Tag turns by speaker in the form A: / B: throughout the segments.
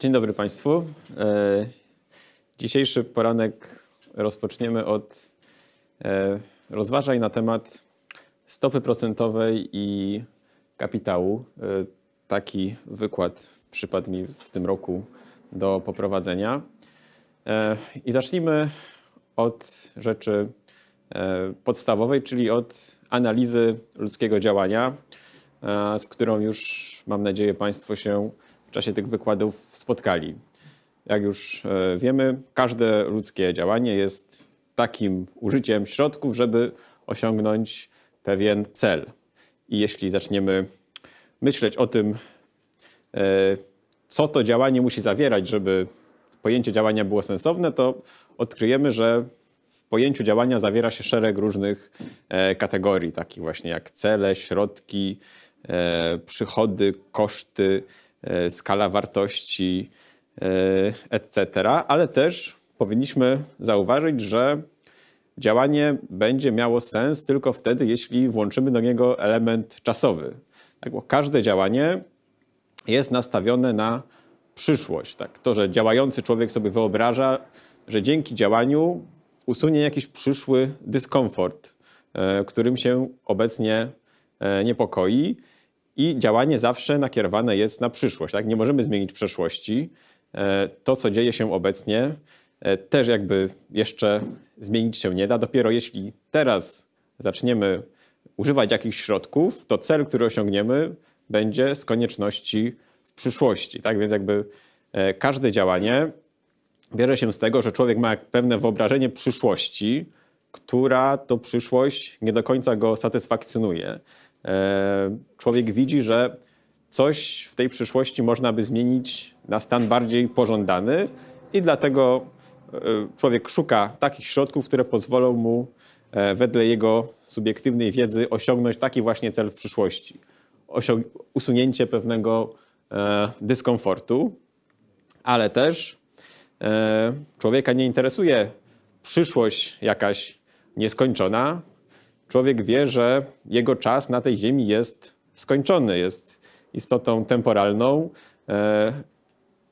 A: Dzień dobry Państwu. E, dzisiejszy poranek rozpoczniemy od e, rozważań na temat stopy procentowej i kapitału. E, taki wykład przypadł mi w tym roku do poprowadzenia. I zacznijmy od rzeczy podstawowej, czyli od analizy ludzkiego działania, z którą już mam nadzieję Państwo się w czasie tych wykładów spotkali. Jak już e, wiemy, każde ludzkie działanie jest takim użyciem środków, żeby osiągnąć pewien cel. I jeśli zaczniemy myśleć o tym, e, co to działanie musi zawierać, żeby pojęcie działania było sensowne, to odkryjemy, że w pojęciu działania zawiera się szereg różnych e, kategorii, takich właśnie jak cele, środki, przychody, koszty, E, skala wartości, e, etc. Ale też powinniśmy zauważyć, że działanie będzie miało sens tylko wtedy, jeśli włączymy do niego element czasowy. Tak, bo każde działanie jest nastawione na przyszłość. Tak? To, że działający człowiek sobie wyobraża, że dzięki działaniu usunie jakiś przyszły dyskomfort, e, którym się obecnie niepokoi i działanie zawsze nakierowane jest na przyszłość. Tak? Nie możemy zmienić przeszłości. E, to, co dzieje się obecnie, e, też jakby jeszcze zmienić się nie da. Dopiero jeśli teraz zaczniemy używać jakichś środków, to cel, który osiągniemy, będzie z konieczności w przyszłości. Tak więc jakby e, każde działanie bierze się z tego, że człowiek ma pewne wyobrażenie przyszłości, która to przyszłość nie do końca go satysfakcjonuje. E, człowiek widzi, że coś w tej przyszłości można by zmienić na stan bardziej pożądany i dlatego e, człowiek szuka takich środków, które pozwolą mu e, wedle jego subiektywnej wiedzy osiągnąć taki właśnie cel w przyszłości. usunięcie pewnego dyskomfortu, ale też człowieka nie interesuje przyszłość jakaś nieskończona, człowiek wie, że jego czas na tej ziemi jest skończony, jest istotą temporalną, e,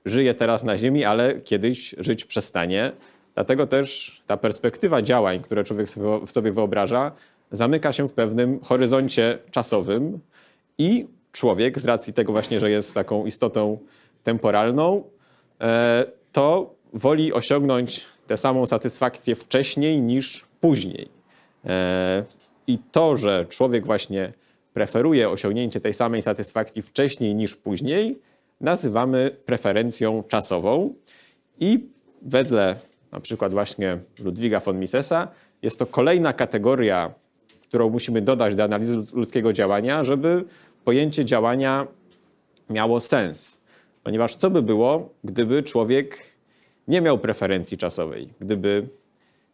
A: żyje teraz na ziemi, ale kiedyś żyć przestanie. Dlatego też ta perspektywa działań, które człowiek w sobie wyobraża, zamyka się w pewnym horyzoncie czasowym i człowiek, z racji tego właśnie, że jest taką istotą temporalną, e, to woli osiągnąć tę samą satysfakcję wcześniej niż później. E, i to, że człowiek właśnie preferuje osiągnięcie tej samej satysfakcji wcześniej niż później, nazywamy preferencją czasową. I wedle na przykład właśnie Ludwiga von Misesa, jest to kolejna kategoria, którą musimy dodać do analizy ludzkiego działania, żeby pojęcie działania miało sens. Ponieważ co by było, gdyby człowiek nie miał preferencji czasowej, gdyby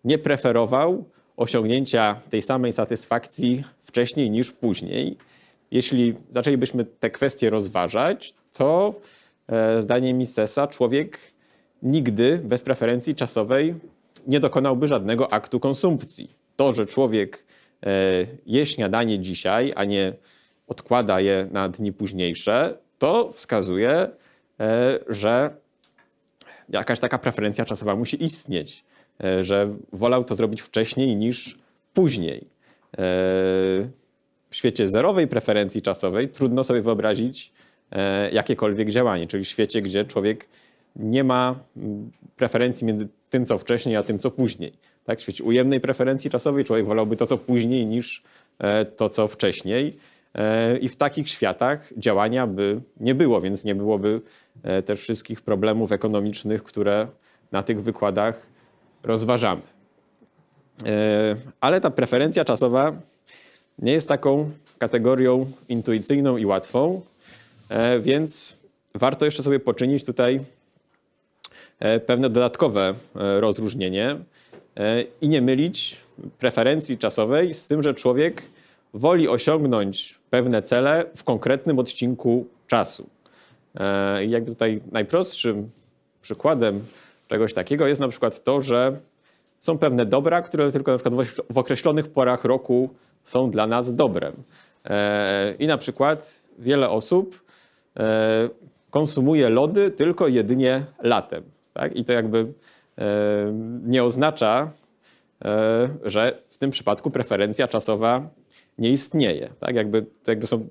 A: nie preferował osiągnięcia tej samej satysfakcji wcześniej niż później. Jeśli zaczęlibyśmy te kwestie rozważać, to e, zdaniem Misesa człowiek nigdy bez preferencji czasowej nie dokonałby żadnego aktu konsumpcji. To, że człowiek e, je śniadanie dzisiaj, a nie odkłada je na dni późniejsze, to wskazuje, e, że jakaś taka preferencja czasowa musi istnieć. E, że wolał to zrobić wcześniej niż później. E, w świecie zerowej preferencji czasowej trudno sobie wyobrazić e, jakiekolwiek działanie, czyli w świecie, gdzie człowiek nie ma preferencji między tym, co wcześniej, a tym, co później. Tak? W świecie ujemnej preferencji czasowej człowiek wolałby to, co później, niż to, co wcześniej. I w takich światach działania by nie było, więc nie byłoby też wszystkich problemów ekonomicznych, które na tych wykładach rozważamy. E, ale ta preferencja czasowa nie jest taką kategorią intuicyjną i łatwą, e, więc warto jeszcze sobie poczynić tutaj e, pewne dodatkowe rozróżnienie i nie mylić preferencji czasowej z tym, że człowiek woli osiągnąć pewne cele w konkretnym odcinku czasu. Jakby tutaj najprostszym przykładem czegoś takiego jest na przykład to, że są pewne dobra, które tylko na przykład w określonych porach roku są dla nas dobrem. E, I na przykład wiele osób e, konsumuje lody tylko jedynie latem. Tak? I to jakby e, nie oznacza, że w tym przypadku preferencja czasowa nie istnieje. Tak? Jakby, to jakby są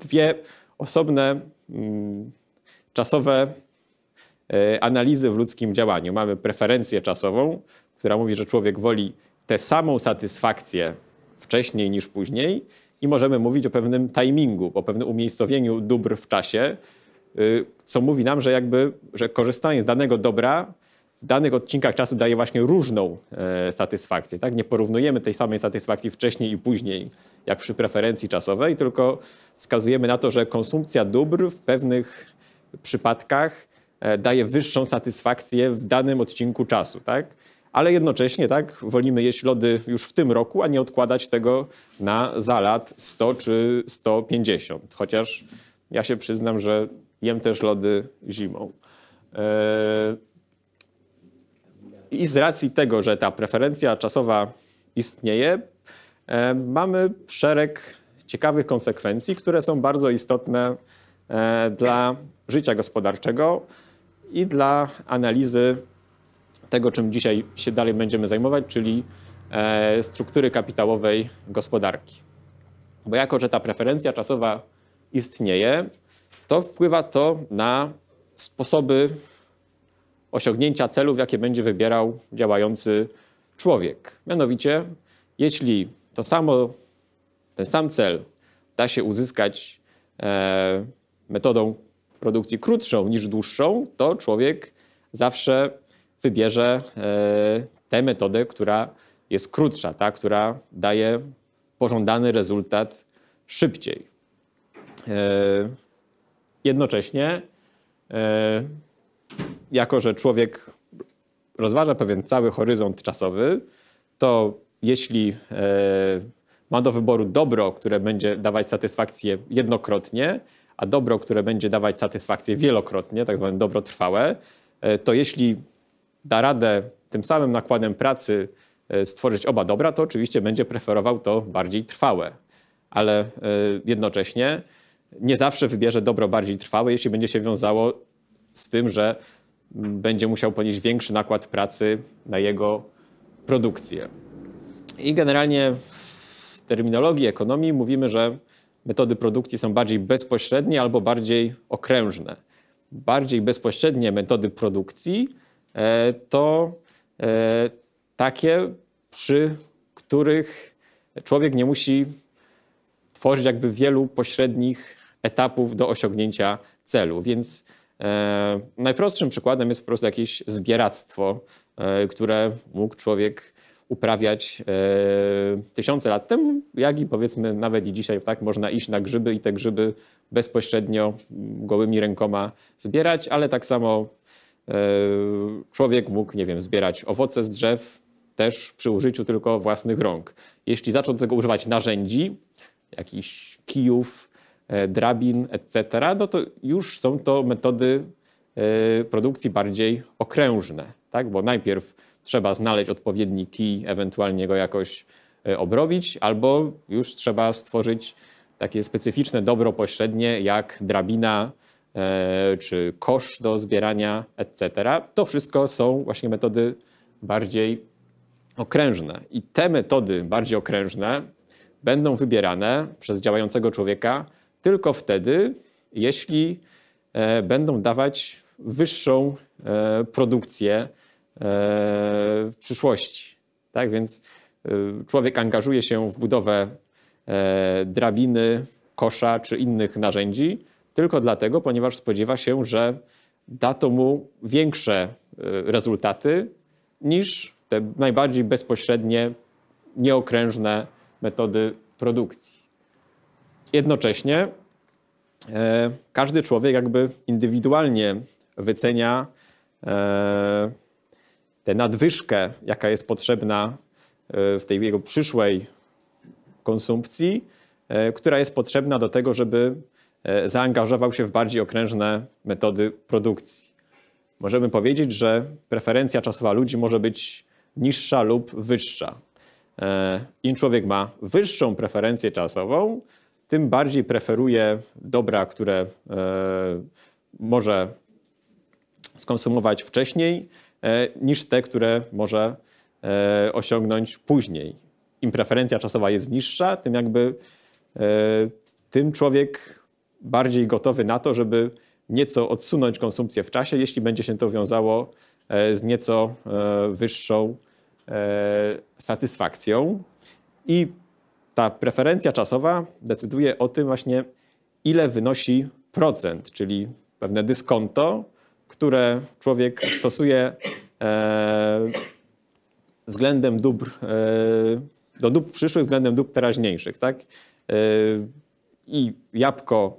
A: dwie osobne mm, czasowe E, analizy w ludzkim działaniu. Mamy preferencję czasową, która mówi, że człowiek woli tę samą satysfakcję wcześniej niż później i możemy mówić o pewnym timingu, o pewnym umiejscowieniu dóbr w czasie, y, co mówi nam, że jakby że korzystanie z danego dobra w danych odcinkach czasu daje właśnie różną e, satysfakcję. Tak? Nie porównujemy tej samej satysfakcji wcześniej i później, jak przy preferencji czasowej, tylko wskazujemy na to, że konsumpcja dóbr w pewnych przypadkach E, daje wyższą satysfakcję w danym odcinku czasu, tak? Ale jednocześnie, tak, wolimy jeść lody już w tym roku, a nie odkładać tego na za lat 100 czy 150. Chociaż ja się przyznam, że jem też lody zimą. E, I z racji tego, że ta preferencja czasowa istnieje, e, mamy szereg ciekawych konsekwencji, które są bardzo istotne dla życia gospodarczego, i dla analizy tego, czym dzisiaj się dalej będziemy zajmować, czyli e, struktury kapitałowej gospodarki. Bo jako, że ta preferencja czasowa istnieje, to wpływa to na sposoby osiągnięcia celów, jakie będzie wybierał działający człowiek. Mianowicie, jeśli to samo, ten sam cel da się uzyskać e, metodą produkcji krótszą niż dłuższą, to człowiek zawsze wybierze e, tę metodę, która jest krótsza, ta, która daje pożądany rezultat szybciej. E, jednocześnie, e, jako że człowiek rozważa pewien cały horyzont czasowy, to jeśli ma do wyboru dobro, które będzie dawać satysfakcję jednokrotnie, a dobro, które będzie dawać satysfakcję wielokrotnie, tak zwane dobro trwałe, e, to jeśli da radę tym samym nakładem pracy e, stworzyć oba dobra, to oczywiście będzie preferował to bardziej trwałe. Ale e, jednocześnie nie zawsze wybierze dobro bardziej trwałe, jeśli będzie się wiązało z tym, że mm, będzie musiał ponieść większy nakład pracy na jego produkcję. I generalnie w terminologii ekonomii mówimy, że metody produkcji są bardziej bezpośrednie albo bardziej okrężne. Bardziej bezpośrednie metody produkcji e, to e, takie, przy których człowiek nie musi tworzyć jakby wielu pośrednich etapów do osiągnięcia celu. Więc e, najprostszym przykładem jest po prostu jakieś zbieractwo, które mógł człowiek uprawiać e, tysiące lat temu, jak i powiedzmy nawet i dzisiaj, tak, można iść na grzyby i te grzyby bezpośrednio gołymi rękoma zbierać, ale tak samo e, człowiek mógł, nie wiem, zbierać owoce z drzew też przy użyciu tylko własnych rąk. Jeśli zaczął do tego używać narzędzi, jakichś kijów, e, drabin, etc., no to już są to metody produkcji bardziej okrężne, tak, bo najpierw trzeba znaleźć odpowiedni kij, ewentualnie go jakoś e, obrobić, albo już trzeba stworzyć takie specyficzne dobro pośrednie jak drabina e, czy kosz do zbierania, etc. To wszystko są właśnie metody bardziej okrężne. I te metody bardziej okrężne będą wybierane przez działającego człowieka tylko wtedy, jeśli e, będą dawać wyższą produkcję E, w przyszłości. Tak więc e, człowiek angażuje się w budowę e, drabiny, kosza czy innych narzędzi tylko dlatego, ponieważ spodziewa się, że da to mu większe rezultaty niż te najbardziej bezpośrednie, nieokrężne metody produkcji. Jednocześnie każdy człowiek jakby indywidualnie wycenia tę nadwyżkę, jaka jest potrzebna e, w tej jego przyszłej konsumpcji, e, która jest potrzebna do tego, żeby e, zaangażował się w bardziej okrężne metody produkcji. Możemy powiedzieć, że preferencja czasowa ludzi może być niższa lub wyższa. Im człowiek ma wyższą preferencję czasową, tym bardziej preferuje dobra, które może skonsumować wcześniej, E, niż te, które może e, osiągnąć później. Im preferencja czasowa jest niższa, tym jakby e, tym człowiek bardziej gotowy na to, żeby nieco odsunąć konsumpcję w czasie, jeśli będzie się to wiązało z nieco wyższą satysfakcją. I ta preferencja czasowa decyduje o tym właśnie, ile wynosi procent, czyli pewne dyskonto, które człowiek stosuje e, względem dóbr, e, do dóbr przyszłych względem dóbr teraźniejszych. Tak? E, I jabłko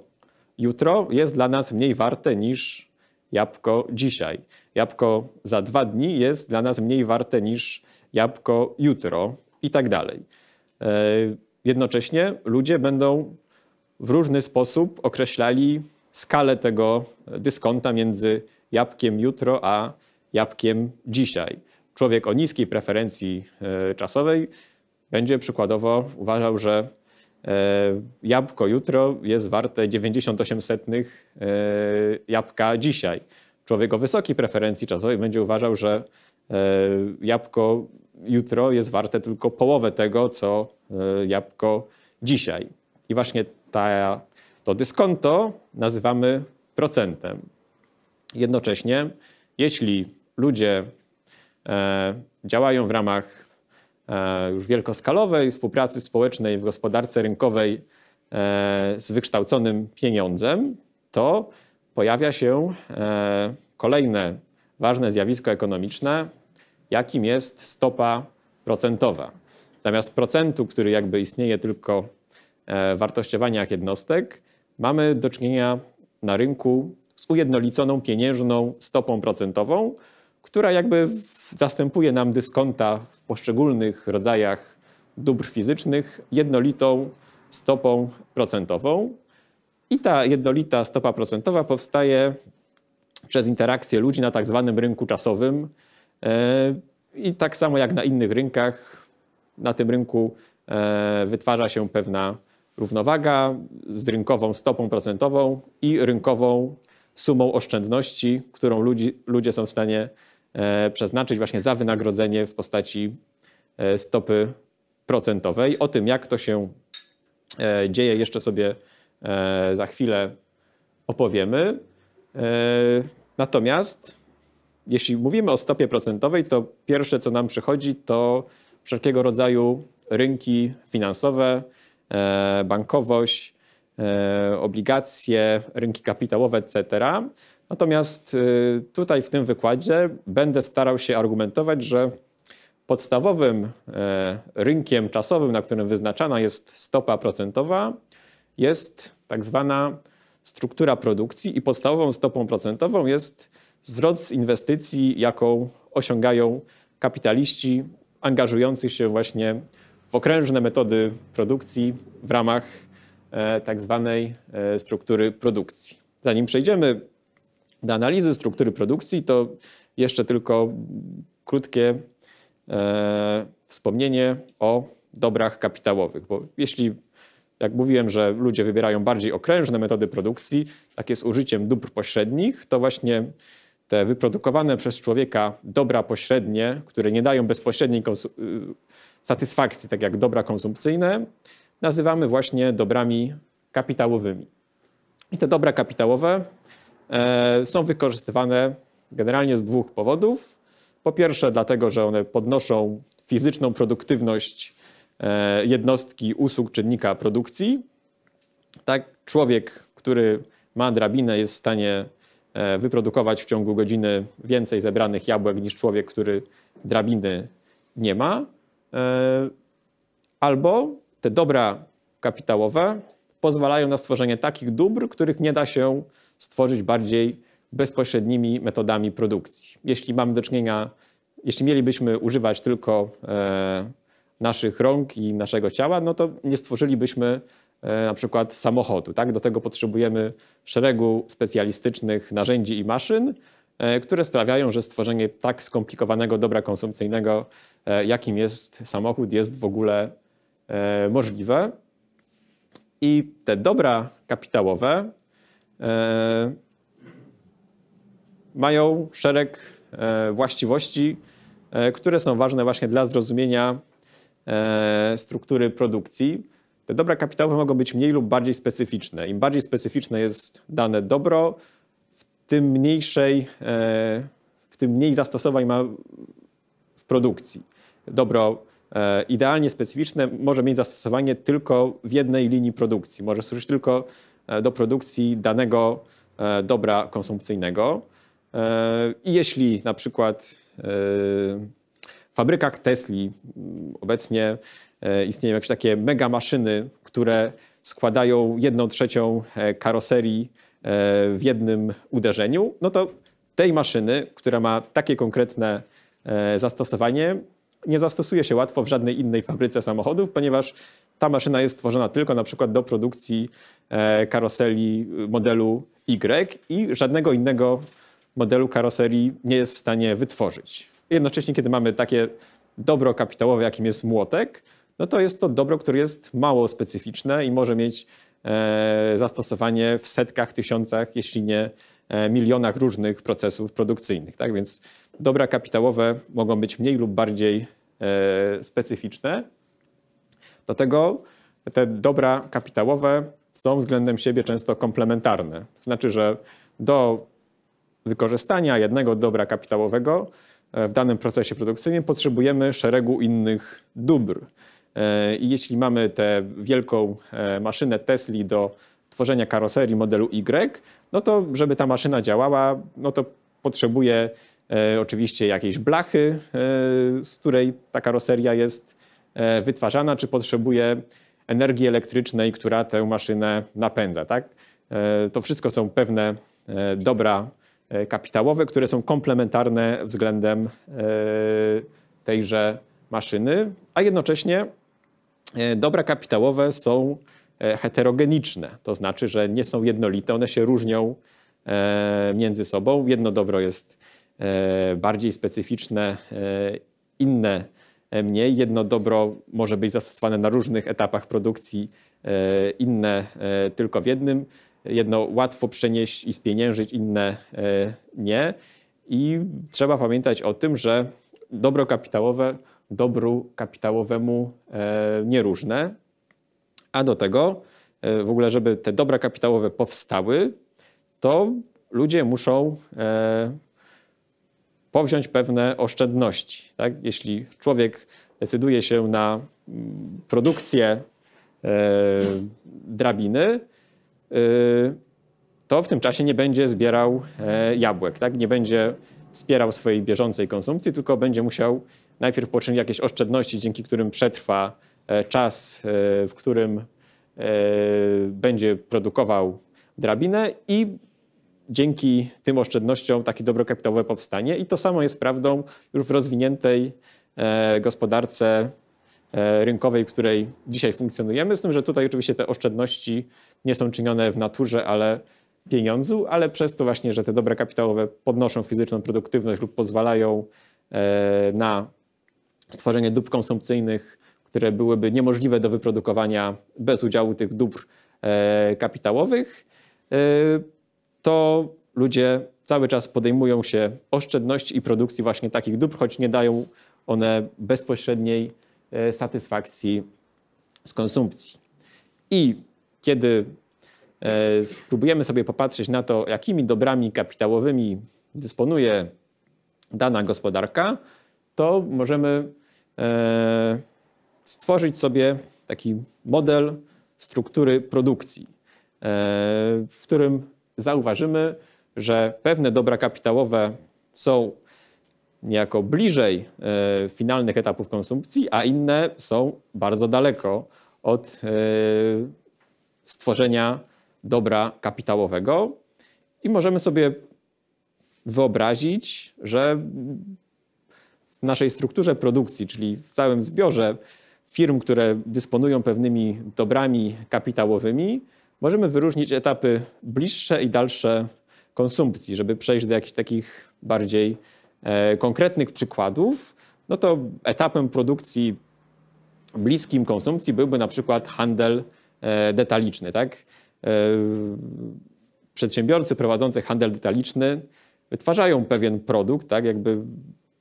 A: jutro jest dla nas mniej warte niż jabłko dzisiaj. Jabłko za dwa dni jest dla nas mniej warte niż jabłko jutro i tak dalej. E, jednocześnie ludzie będą w różny sposób określali skalę tego dyskonta między jabłkiem jutro, a jabłkiem dzisiaj. Człowiek o niskiej preferencji e, czasowej będzie przykładowo uważał, że e, jabłko jutro jest warte 98 setnych e, jabłka dzisiaj. Człowiek o wysokiej preferencji czasowej będzie uważał, że jabłko jutro jest warte tylko połowę tego, co jabłko dzisiaj. I właśnie ta, to dyskonto nazywamy procentem. Jednocześnie, jeśli ludzie e, działają w ramach e, już wielkoskalowej współpracy społecznej w gospodarce rynkowej e, z wykształconym pieniądzem, to pojawia się kolejne ważne zjawisko ekonomiczne, jakim jest stopa procentowa. Zamiast procentu, który jakby istnieje tylko w wartościowaniach jednostek, mamy do czynienia na rynku z ujednoliconą pieniężną stopą procentową, która jakby zastępuje nam dyskonta w poszczególnych rodzajach dóbr fizycznych jednolitą stopą procentową. I ta jednolita stopa procentowa powstaje przez interakcję ludzi na tak zwanym rynku czasowym. E, I tak samo jak na innych rynkach, na tym rynku e, wytwarza się pewna równowaga z rynkową stopą procentową i rynkową sumą oszczędności, którą ludzi, ludzie są w stanie e, przeznaczyć właśnie za wynagrodzenie w postaci e, stopy procentowej. O tym, jak to się e, dzieje, jeszcze sobie za chwilę opowiemy. Natomiast jeśli mówimy o stopie procentowej, to pierwsze, co nam przychodzi, to wszelkiego rodzaju rynki finansowe, bankowość, E, obligacje, rynki kapitałowe, etc. Natomiast e, tutaj w tym wykładzie będę starał się argumentować, że podstawowym e, rynkiem czasowym, na którym wyznaczana jest stopa procentowa, jest tak zwana struktura produkcji i podstawową stopą procentową jest wzrost inwestycji, jaką osiągają kapitaliści angażujący się właśnie w okrężne metody produkcji w ramach E, tak zwanej e, struktury produkcji. Zanim przejdziemy do analizy struktury produkcji, to jeszcze tylko krótkie e, wspomnienie o dobrach kapitałowych, bo jeśli jak mówiłem, że ludzie wybierają bardziej okrężne metody produkcji, takie z użyciem dóbr pośrednich, to właśnie te wyprodukowane przez człowieka dobra pośrednie, które nie dają bezpośredniej y, satysfakcji, tak jak dobra konsumpcyjne, nazywamy właśnie dobrami kapitałowymi. I te dobra kapitałowe e, są wykorzystywane generalnie z dwóch powodów. Po pierwsze, dlatego, że one podnoszą fizyczną produktywność e, jednostki usług czynnika produkcji. Tak, człowiek, który ma drabinę, jest w stanie e, wyprodukować w ciągu godziny więcej zebranych jabłek niż człowiek, który drabiny nie ma. Albo te dobra kapitałowe pozwalają na stworzenie takich dóbr, których nie da się stworzyć bardziej bezpośrednimi metodami produkcji. Jeśli mamy do czynienia, jeśli mielibyśmy używać tylko e, naszych rąk i naszego ciała, no to nie stworzylibyśmy e, na przykład samochodu. Tak? Do tego potrzebujemy szeregu specjalistycznych narzędzi i maszyn, e, które sprawiają, że stworzenie tak skomplikowanego dobra konsumpcyjnego, e, jakim jest samochód, jest w ogóle E, możliwe. I te dobra kapitałowe e, mają szereg e, właściwości, które są ważne właśnie dla zrozumienia struktury produkcji. Te dobra kapitałowe mogą być mniej lub bardziej specyficzne. Im bardziej specyficzne jest dane dobro, w tym mniejszej, w tym mniej zastosowań ma w produkcji. Dobro E, idealnie specyficzne może mieć zastosowanie tylko w jednej linii produkcji. Może służyć tylko e, do produkcji danego e, dobra konsumpcyjnego. I jeśli na przykład w fabrykach Tesli obecnie istnieją jakieś takie mega maszyny, które składają jedną trzecią karoserii w jednym uderzeniu, no to tej maszyny, która ma takie konkretne zastosowanie, nie zastosuje się łatwo w żadnej innej tak. fabryce samochodów, ponieważ ta maszyna jest stworzona tylko na przykład do produkcji e, karoseli y, modelu Y i żadnego innego modelu karoserii nie jest w stanie wytworzyć. Jednocześnie, kiedy mamy takie dobro kapitałowe, jakim jest młotek, no to jest to dobro, które jest mało specyficzne i może mieć e, zastosowanie w setkach, tysiącach, jeśli nie e, milionach różnych procesów produkcyjnych. Tak więc Dobra kapitałowe mogą być mniej lub bardziej e, specyficzne, dlatego te dobra kapitałowe są względem siebie często komplementarne. To znaczy, że do wykorzystania jednego dobra kapitałowego e, w danym procesie produkcyjnym potrzebujemy szeregu innych dóbr. E, I jeśli mamy tę wielką maszynę Tesla do tworzenia karoserii modelu Y, no to żeby ta maszyna działała, no to potrzebuje E, oczywiście jakiejś blachy, e, z której ta karoseria jest e, wytwarzana, czy potrzebuje energii elektrycznej, która tę maszynę napędza. Tak? to wszystko są pewne dobra kapitałowe, które są komplementarne względem tejże maszyny, a jednocześnie dobra kapitałowe są heterogeniczne, to znaczy, że nie są jednolite, one się różnią między sobą. Jedno dobro jest E, bardziej specyficzne, e, inne e, mniej. Jedno dobro może być zastosowane na różnych etapach produkcji, inne tylko w jednym. Jedno łatwo przenieść i spieniężyć, inne nie. I trzeba pamiętać o tym, że dobro kapitałowe dobru kapitałowemu nieróżne. A do tego, w ogóle, żeby te dobra kapitałowe powstały, to ludzie muszą powziąć pewne oszczędności. Tak? Jeśli człowiek decyduje się na mm, produkcję e, drabiny, e, to w tym czasie nie będzie zbierał e, jabłek, tak? nie będzie wspierał swojej bieżącej konsumpcji, tylko będzie musiał najpierw poczynić jakieś oszczędności, dzięki którym przetrwa czas, w którym będzie produkował drabinę i dzięki tym oszczędnościom takie dobro kapitałowe powstanie i to samo jest prawdą już w rozwiniętej e, gospodarce e, rynkowej, w której dzisiaj funkcjonujemy, z tym, że tutaj oczywiście te oszczędności nie są czynione w naturze, ale w pieniądzu, ale przez to właśnie, że te dobra kapitałowe podnoszą fizyczną produktywność lub pozwalają e, na stworzenie dóbr konsumpcyjnych, które byłyby niemożliwe do wyprodukowania bez udziału tych dóbr kapitałowych, to ludzie cały czas podejmują się oszczędności i produkcji właśnie takich dóbr, choć nie dają one bezpośredniej e, satysfakcji z konsumpcji. I kiedy e, spróbujemy sobie popatrzeć na to, jakimi dobrami kapitałowymi dysponuje dana gospodarka, to możemy e, stworzyć sobie taki model struktury produkcji, w którym zauważymy, że pewne dobra kapitałowe są niejako bliżej e, finalnych etapów konsumpcji, a inne są bardzo daleko od e, stworzenia dobra kapitałowego. I możemy sobie wyobrazić, że w naszej strukturze produkcji, czyli w całym zbiorze firm, które dysponują pewnymi dobrami kapitałowymi, możemy wyróżnić etapy bliższe i dalsze konsumpcji, żeby przejść do jakichś takich bardziej e, konkretnych przykładów, no to etapem produkcji bliskim konsumpcji byłby na przykład handel e, detaliczny. Tak? E, przedsiębiorcy prowadzący handel detaliczny wytwarzają pewien produkt, tak? jakby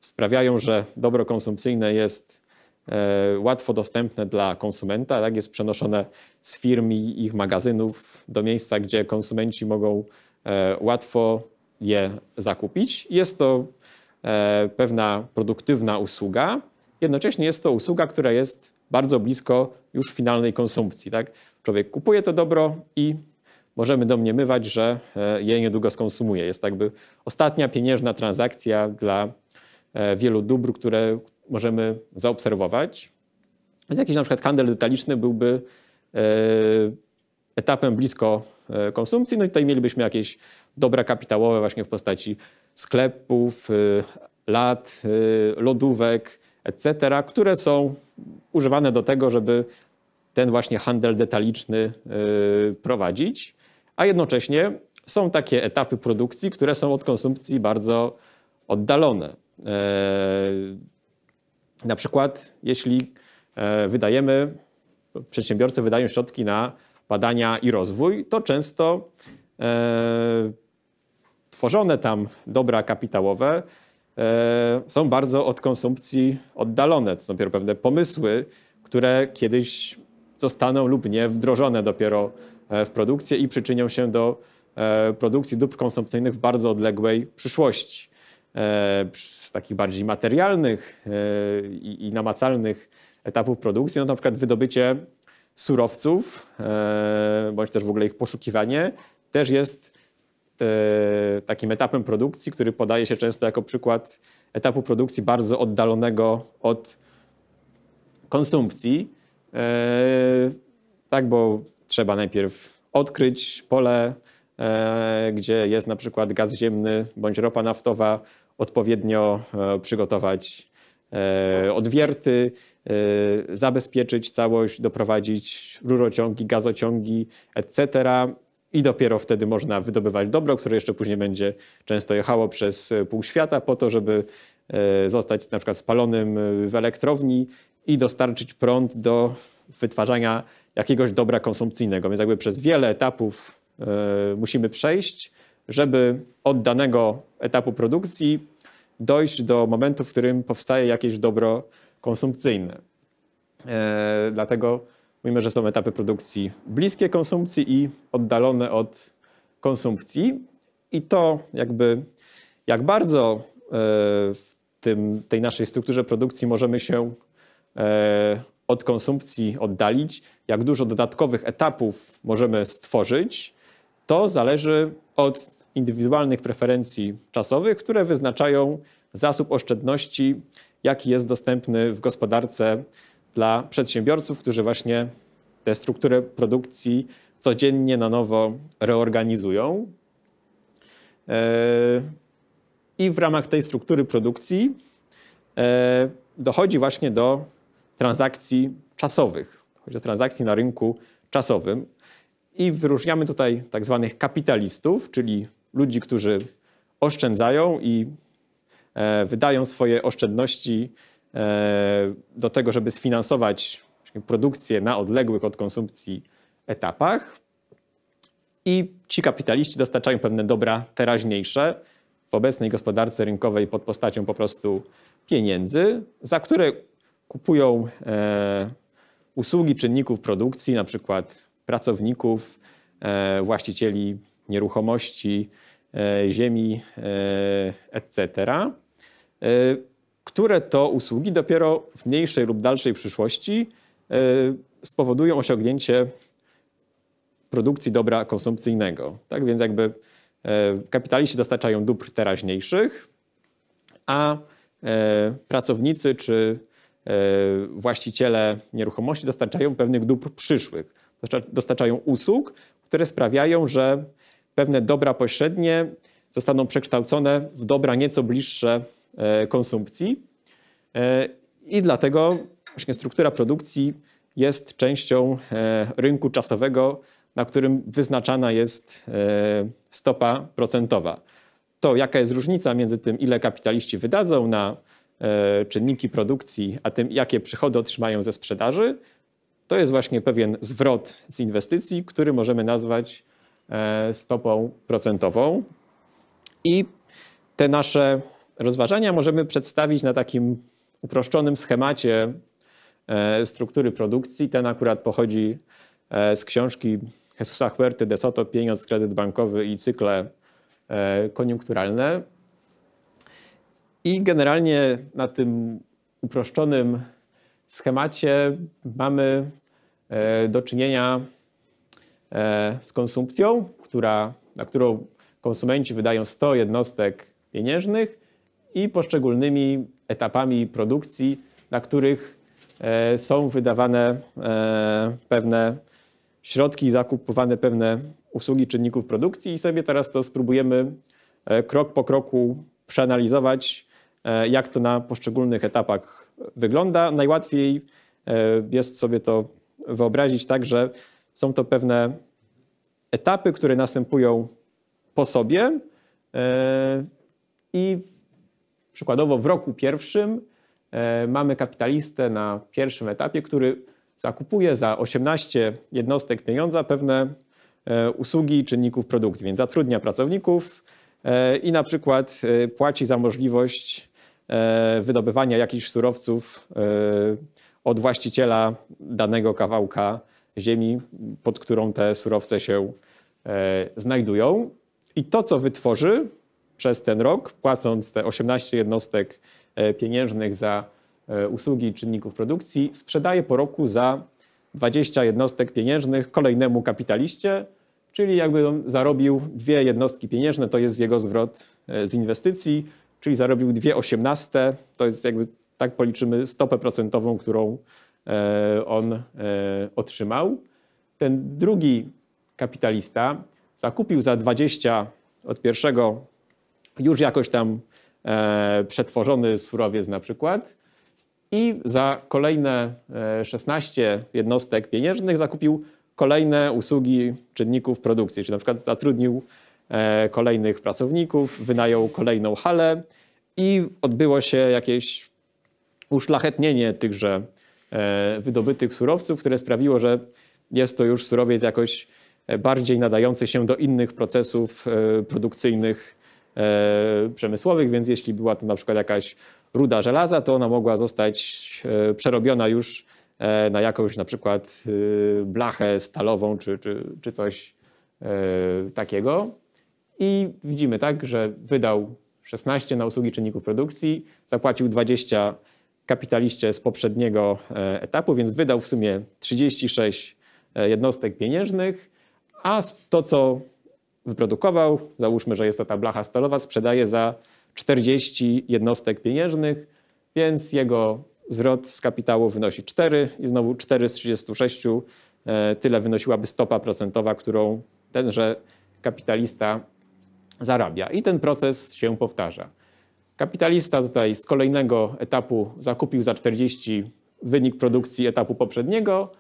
A: sprawiają, że dobro konsumpcyjne jest E, łatwo dostępne dla konsumenta, tak? jest przenoszone z firm i ich magazynów do miejsca, gdzie konsumenci mogą e, łatwo je zakupić. Jest to e, pewna produktywna usługa, jednocześnie jest to usługa, która jest bardzo blisko już finalnej konsumpcji. Tak? Człowiek kupuje to dobro i możemy domniemywać, że je niedługo skonsumuje. Jest to jakby ostatnia pieniężna transakcja dla wielu dóbr, które, możemy zaobserwować. Więc jakiś na przykład handel detaliczny byłby e, etapem blisko e, konsumpcji. No i tutaj mielibyśmy jakieś dobra kapitałowe właśnie w postaci sklepów, e, lat, lodówek, etc., które są używane do tego, żeby ten właśnie handel detaliczny prowadzić, a jednocześnie są takie etapy produkcji, które są od konsumpcji bardzo oddalone. Na przykład, jeśli e, wydajemy, przedsiębiorcy wydają środki na badania i rozwój, to często e, tworzone tam dobra kapitałowe e, są bardzo od konsumpcji oddalone. To są dopiero pewne pomysły, które kiedyś zostaną lub nie wdrożone dopiero w produkcję i przyczynią się do produkcji dóbr konsumpcyjnych w bardzo odległej przyszłości. E, z takich bardziej materialnych e, i namacalnych etapów produkcji, no na przykład wydobycie surowców, e, bądź też w ogóle ich poszukiwanie, też jest takim etapem produkcji, który podaje się często jako przykład etapu produkcji bardzo oddalonego od konsumpcji. Tak, bo trzeba najpierw odkryć pole, gdzie jest na przykład gaz ziemny bądź ropa naftowa, odpowiednio e, przygotować e, odwierty, e, zabezpieczyć całość, doprowadzić rurociągi, gazociągi, etc. I dopiero wtedy można wydobywać dobro, które jeszcze później będzie często jechało przez pół świata po to, żeby zostać na przykład spalonym w elektrowni i dostarczyć prąd do wytwarzania jakiegoś dobra konsumpcyjnego. Więc jakby przez wiele etapów musimy przejść, żeby od danego etapu produkcji dojść do momentu, w którym powstaje jakieś dobro konsumpcyjne. E, dlatego mówimy, że są etapy produkcji bliskie konsumpcji i oddalone od konsumpcji. I to jakby jak bardzo e, w tym, tej naszej strukturze produkcji możemy się e, od konsumpcji oddalić, jak dużo dodatkowych etapów możemy stworzyć, to zależy od indywidualnych preferencji czasowych, które wyznaczają zasób oszczędności, jaki jest dostępny w gospodarce dla przedsiębiorców, którzy właśnie tę strukturę produkcji codziennie na nowo reorganizują. E, I w ramach tej struktury produkcji e, dochodzi właśnie do transakcji czasowych, chodzi o transakcji na rynku czasowym. I wyróżniamy tutaj tak zwanych kapitalistów, czyli ludzi, którzy oszczędzają i e, wydają swoje oszczędności e, do tego, żeby sfinansować produkcję na odległych od konsumpcji etapach. I ci kapitaliści dostarczają pewne dobra teraźniejsze w obecnej gospodarce rynkowej pod postacią po prostu pieniędzy, za które kupują e, usługi czynników produkcji, na przykład pracowników, e, właścicieli nieruchomości, e, ziemi, e, etc., które to usługi dopiero w mniejszej lub dalszej przyszłości spowodują osiągnięcie produkcji dobra konsumpcyjnego. Tak więc jakby kapitaliści dostarczają dóbr teraźniejszych, a pracownicy czy właściciele nieruchomości dostarczają pewnych dóbr przyszłych dostarczają usług, które sprawiają, że pewne dobra pośrednie zostaną przekształcone w dobra nieco bliższe e, konsumpcji. E, I dlatego właśnie struktura produkcji jest częścią e, rynku czasowego, na którym wyznaczana jest stopa procentowa. To, jaka jest różnica między tym, ile kapitaliści wydadzą na czynniki produkcji, a tym, jakie przychody otrzymają ze sprzedaży, to jest właśnie pewien zwrot z inwestycji, który możemy nazwać e, stopą procentową. I te nasze rozważania możemy przedstawić na takim uproszczonym schemacie e, struktury produkcji. Ten akurat pochodzi e, z książki Jesusa Huerty de Soto Pieniądz, kredyt bankowy i cykle koniunkturalne. I generalnie na tym uproszczonym schemacie mamy e, do czynienia e, z konsumpcją, która, na którą konsumenci wydają 100 jednostek pieniężnych i poszczególnymi etapami produkcji, na których e, są wydawane pewne środki, zakupowane pewne usługi czynników produkcji i sobie teraz to spróbujemy krok po kroku przeanalizować, jak to na poszczególnych etapach wygląda. Najłatwiej e, jest sobie to wyobrazić tak, że są to pewne etapy, które następują po sobie e, i przykładowo w roku pierwszym e, mamy kapitalistę na pierwszym etapie, który zakupuje za 18 jednostek pieniądza pewne usługi czynników produkcji, więc zatrudnia pracowników i na przykład płaci za możliwość E, wydobywania jakichś surowców e, od właściciela danego kawałka ziemi, pod którą te surowce się e, znajdują. I to, co wytworzy przez ten rok, płacąc te 18 jednostek pieniężnych za usługi czynników produkcji, sprzedaje po roku za 20 jednostek pieniężnych kolejnemu kapitaliście, czyli jakby on zarobił dwie jednostki pieniężne, to jest jego zwrot z inwestycji czyli zarobił 2,18. To jest jakby tak policzymy stopę procentową, którą e, on e, otrzymał. Ten drugi kapitalista zakupił za 20 od pierwszego już jakoś tam e, przetworzony surowiec na przykład i za kolejne 16 jednostek pieniężnych zakupił kolejne usługi czynników produkcji, czyli na przykład zatrudnił E, kolejnych pracowników, wynajął kolejną halę i odbyło się jakieś uszlachetnienie tychże e, wydobytych surowców, które sprawiło, że jest to już surowiec jakoś e, bardziej nadający się do innych procesów produkcyjnych przemysłowych, więc jeśli była to na przykład jakaś ruda żelaza, to ona mogła zostać przerobiona już na jakąś na przykład y, blachę stalową czy, czy, czy coś takiego. I widzimy tak, że wydał 16 na usługi czynników produkcji, zapłacił 20 kapitaliście z poprzedniego e, etapu, więc wydał w sumie 36 e, jednostek pieniężnych, a to, co wyprodukował, załóżmy, że jest to ta blacha stalowa, sprzedaje za 40 jednostek pieniężnych, więc jego zwrot z kapitału wynosi 4 i znowu 4 z 36 e, tyle wynosiłaby stopa procentowa, którą tenże kapitalista zarabia. I ten proces się powtarza. Kapitalista tutaj z kolejnego etapu zakupił za 40 wynik produkcji etapu poprzedniego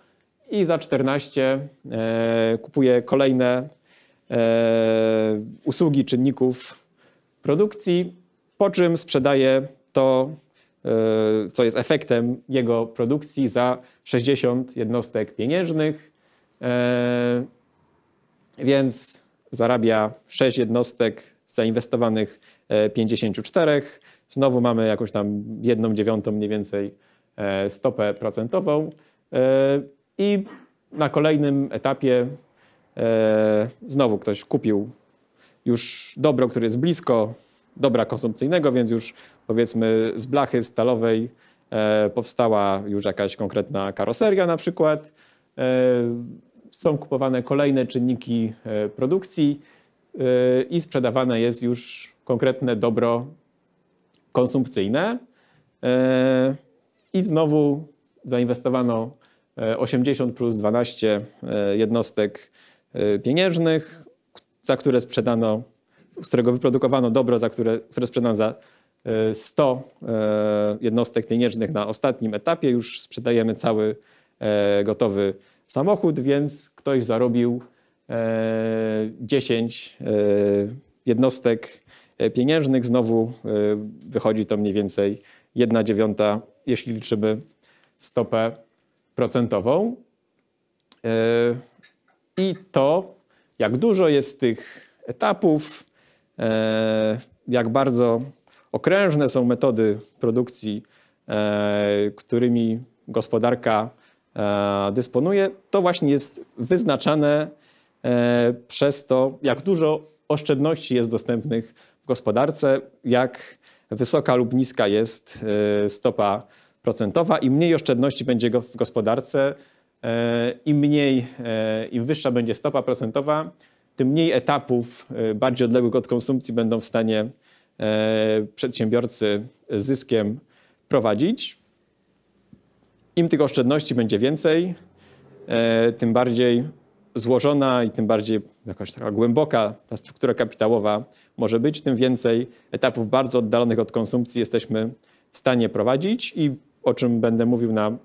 A: i za 14 e, kupuje kolejne e, usługi czynników produkcji, po czym sprzedaje to, e, co jest efektem jego produkcji za 60 jednostek pieniężnych. Więc zarabia 6 jednostek zainwestowanych 54. E, znowu mamy jakąś tam jedną dziewiątą mniej więcej e, stopę procentową e, i na kolejnym etapie znowu ktoś kupił już dobro, które jest blisko dobra konsumpcyjnego, więc już powiedzmy z blachy stalowej powstała już jakaś konkretna karoseria na przykład są kupowane kolejne czynniki e, produkcji e, i sprzedawane jest już konkretne dobro konsumpcyjne. E, I znowu zainwestowano 80 plus 12 jednostek pieniężnych, za które sprzedano, z którego wyprodukowano dobro, za które, które sprzedano za 100 jednostek pieniężnych na ostatnim etapie. Już sprzedajemy cały gotowy samochód, więc ktoś zarobił 10 e, e, jednostek e, pieniężnych. Znowu wychodzi to mniej więcej 1 dziewiąta, jeśli liczymy stopę procentową. I to, jak dużo jest tych etapów, jak bardzo okrężne są metody produkcji, którymi gospodarka E, dysponuje, to właśnie jest wyznaczane e, przez to, jak dużo oszczędności jest dostępnych w gospodarce, jak wysoka lub niska jest e, stopa procentowa. Im mniej oszczędności będzie w gospodarce, im mniej, im wyższa będzie stopa procentowa, tym mniej etapów bardziej odległych od konsumpcji będą w stanie przedsiębiorcy zyskiem prowadzić. Im tych oszczędności będzie więcej, e, tym bardziej złożona i tym bardziej jakaś taka głęboka ta struktura kapitałowa może być, tym więcej etapów bardzo oddalonych od konsumpcji jesteśmy w stanie prowadzić i o czym będę mówił na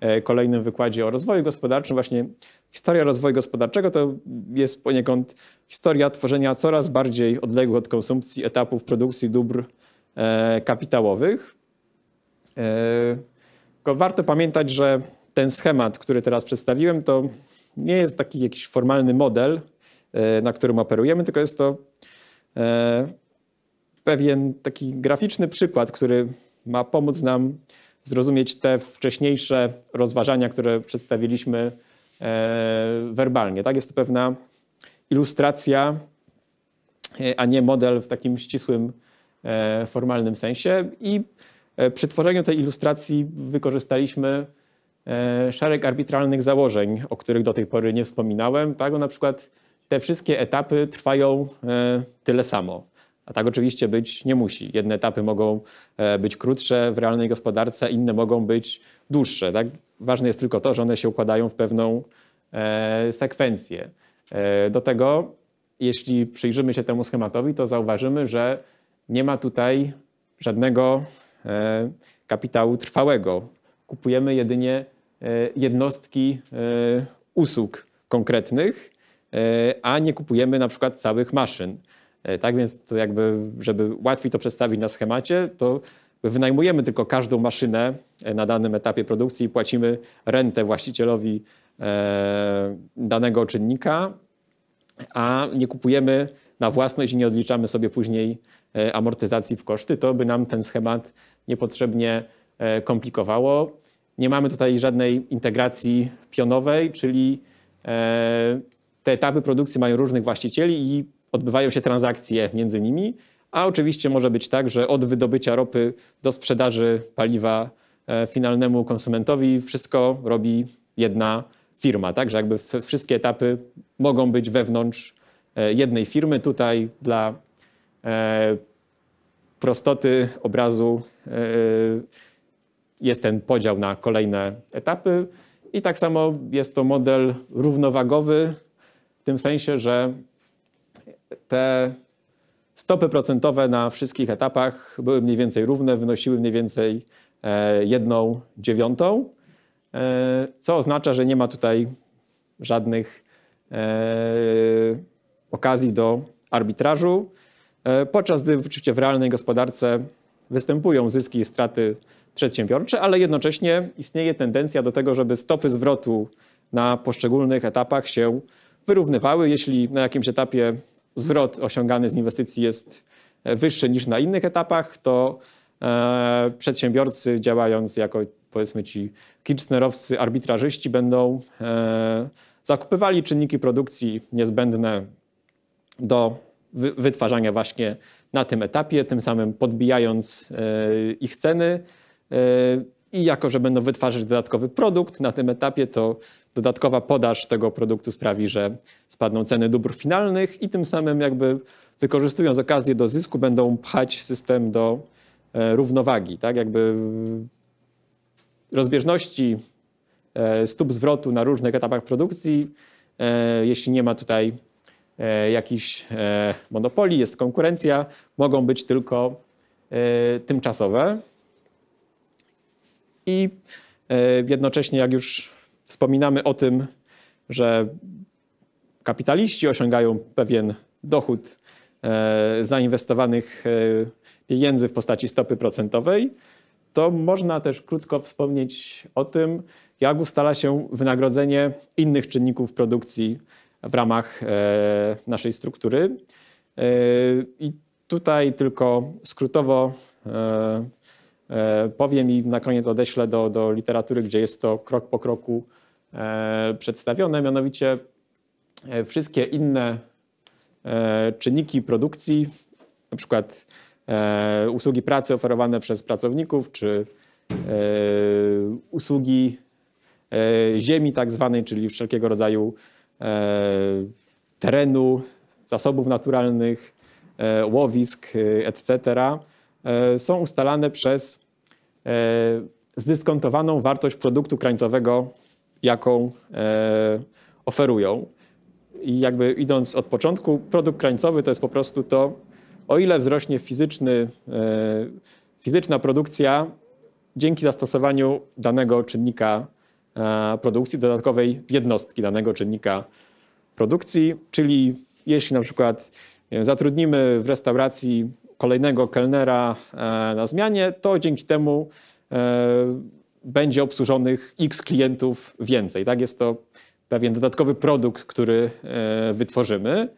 A: e, kolejnym wykładzie o rozwoju gospodarczym. Właśnie historia rozwoju gospodarczego to jest poniekąd historia tworzenia coraz bardziej odległych od konsumpcji etapów produkcji dóbr e, kapitałowych. Tylko warto pamiętać, że ten schemat, który teraz przedstawiłem, to nie jest taki jakiś formalny model, e, na którym operujemy, tylko jest to e, pewien taki graficzny przykład, który ma pomóc nam zrozumieć te wcześniejsze rozważania, które przedstawiliśmy e, werbalnie. Tak, jest to pewna ilustracja, a nie model w takim ścisłym, formalnym sensie. I E, przy tworzeniu tej ilustracji wykorzystaliśmy e, szereg arbitralnych założeń, o których do tej pory nie wspominałem. Tak, na przykład te wszystkie etapy trwają e, tyle samo. A tak oczywiście być nie musi. Jedne etapy mogą być krótsze w realnej gospodarce, inne mogą być dłuższe. Tak? Ważne jest tylko to, że one się układają w pewną sekwencję. Do tego, jeśli przyjrzymy się temu schematowi, to zauważymy, że nie ma tutaj żadnego E, kapitału trwałego. Kupujemy jedynie e, jednostki e, usług konkretnych, a nie kupujemy na przykład całych maszyn. Tak więc to jakby, żeby łatwiej to przedstawić na schemacie, to wynajmujemy tylko każdą maszynę na danym etapie produkcji i płacimy rentę właścicielowi danego czynnika, a nie kupujemy na własność i nie odliczamy sobie później amortyzacji w koszty, to by nam ten schemat niepotrzebnie e, komplikowało. Nie mamy tutaj żadnej integracji pionowej, czyli e, te etapy produkcji mają różnych właścicieli i odbywają się transakcje między nimi, a oczywiście może być tak, że od wydobycia ropy do sprzedaży paliwa e, finalnemu konsumentowi wszystko robi jedna firma, tak? Że jakby wszystkie etapy mogą być wewnątrz jednej firmy. Tutaj dla prostoty obrazu e, e, jest ten podział na kolejne etapy. I tak samo jest to model równowagowy, w tym sensie, że te stopy procentowe na wszystkich etapach były mniej więcej równe, wynosiły mniej więcej e, jedną dziewiątą, co oznacza, że nie ma tutaj żadnych okazji do arbitrażu. E, podczas gdy oczywiście w realnej gospodarce występują zyski i straty przedsiębiorcze, ale jednocześnie istnieje tendencja do tego, żeby stopy zwrotu na poszczególnych etapach się wyrównywały. Jeśli na jakimś etapie zwrot osiągany z inwestycji jest e, wyższy niż na innych etapach, to e, przedsiębiorcy działając jako powiedzmy ci kirchnerowscy arbitrażyści będą e, zakupywali czynniki produkcji niezbędne do wytwarzania właśnie na tym etapie, tym samym podbijając e, ich ceny. E, I jako, że będą wytwarzać dodatkowy produkt na tym etapie, to dodatkowa podaż tego produktu sprawi, że spadną ceny dóbr finalnych i tym samym jakby wykorzystując okazję do zysku będą pchać system do e, równowagi, tak? Jakby rozbieżności stóp zwrotu na różnych etapach produkcji, jeśli nie ma tutaj E, jakichś e, monopoli, jest konkurencja, mogą być tylko e, tymczasowe. I jednocześnie, jak już wspominamy o tym, że kapitaliści osiągają pewien dochód zainwestowanych pieniędzy w postaci stopy procentowej, to można też krótko wspomnieć o tym, jak ustala się wynagrodzenie innych czynników produkcji w ramach e, naszej struktury. E, I tutaj tylko skrótowo e, powiem i na koniec odeślę do, do literatury, gdzie jest to krok po kroku przedstawione, mianowicie wszystkie inne czynniki produkcji, na przykład usługi pracy oferowane przez pracowników, czy usługi ziemi tak zwanej, czyli wszelkiego rodzaju E, terenu, zasobów naturalnych, e, łowisk, e, etc., są ustalane przez zdyskontowaną wartość produktu krańcowego, jaką oferują. I jakby idąc od początku, produkt krańcowy to jest po prostu to, o ile wzrośnie fizyczny, fizyczna produkcja dzięki zastosowaniu danego czynnika E, produkcji dodatkowej jednostki danego czynnika produkcji, czyli jeśli na przykład zatrudnimy w restauracji kolejnego kelnera e, na zmianie, to dzięki temu e, będzie obsłużonych x klientów więcej. Tak jest to pewien dodatkowy produkt, który wytworzymy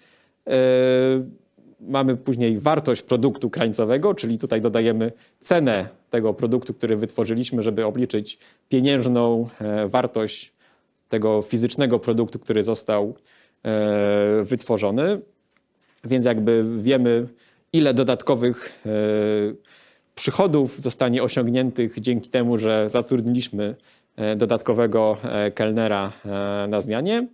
A: mamy później wartość produktu krańcowego, czyli tutaj dodajemy cenę tego produktu, który wytworzyliśmy, żeby obliczyć pieniężną e, wartość tego fizycznego produktu, który został e, wytworzony. Więc jakby wiemy, ile dodatkowych e, przychodów zostanie osiągniętych dzięki temu, że zatrudniliśmy dodatkowego kelnera na zmianie.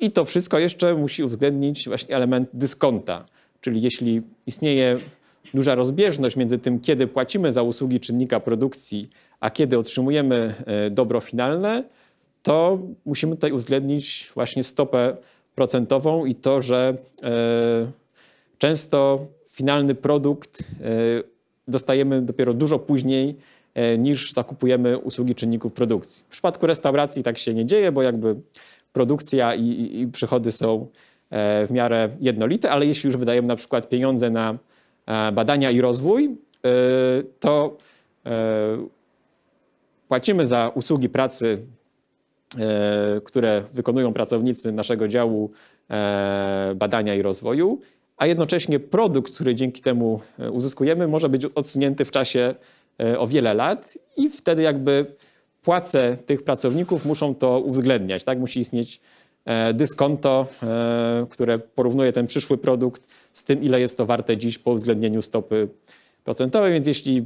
A: I to wszystko jeszcze musi uwzględnić właśnie element dyskonta. Czyli jeśli istnieje duża rozbieżność między tym, kiedy płacimy za usługi czynnika produkcji, a kiedy otrzymujemy e, dobro finalne, to musimy tutaj uwzględnić właśnie stopę procentową i to, że e, często finalny produkt e, dostajemy dopiero dużo później niż zakupujemy usługi czynników produkcji. W przypadku restauracji tak się nie dzieje, bo jakby produkcja i, i, i przychody są w miarę jednolite, ale jeśli już wydajemy na przykład pieniądze na e, badania i rozwój, e, to e, płacimy za usługi pracy, które wykonują pracownicy naszego działu badania i rozwoju, a jednocześnie produkt, który dzięki temu uzyskujemy, może być odsunięty w czasie o wiele lat i wtedy jakby płace tych pracowników muszą to uwzględniać, tak? Musi istnieć E, dyskonto, e, które porównuje ten przyszły produkt z tym, ile jest to warte dziś po uwzględnieniu stopy procentowej. Więc jeśli